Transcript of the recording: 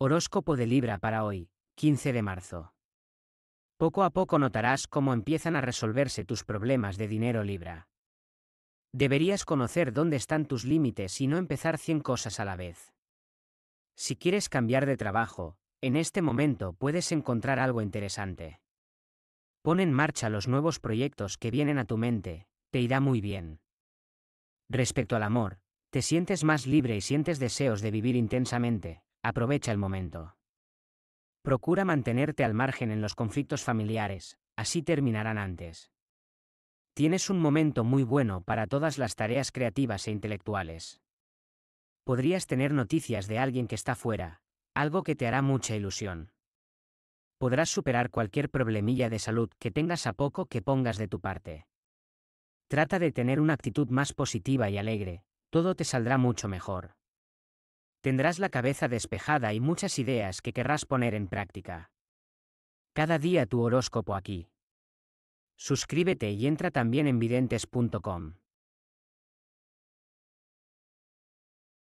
Horóscopo de Libra para hoy, 15 de marzo. Poco a poco notarás cómo empiezan a resolverse tus problemas de dinero Libra. Deberías conocer dónde están tus límites y no empezar 100 cosas a la vez. Si quieres cambiar de trabajo, en este momento puedes encontrar algo interesante. Pon en marcha los nuevos proyectos que vienen a tu mente, te irá muy bien. Respecto al amor, te sientes más libre y sientes deseos de vivir intensamente, Aprovecha el momento. Procura mantenerte al margen en los conflictos familiares, así terminarán antes. Tienes un momento muy bueno para todas las tareas creativas e intelectuales. Podrías tener noticias de alguien que está fuera, algo que te hará mucha ilusión. Podrás superar cualquier problemilla de salud que tengas a poco que pongas de tu parte. Trata de tener una actitud más positiva y alegre, todo te saldrá mucho mejor tendrás la cabeza despejada y muchas ideas que querrás poner en práctica. Cada día tu horóscopo aquí. Suscríbete y entra también en videntes.com.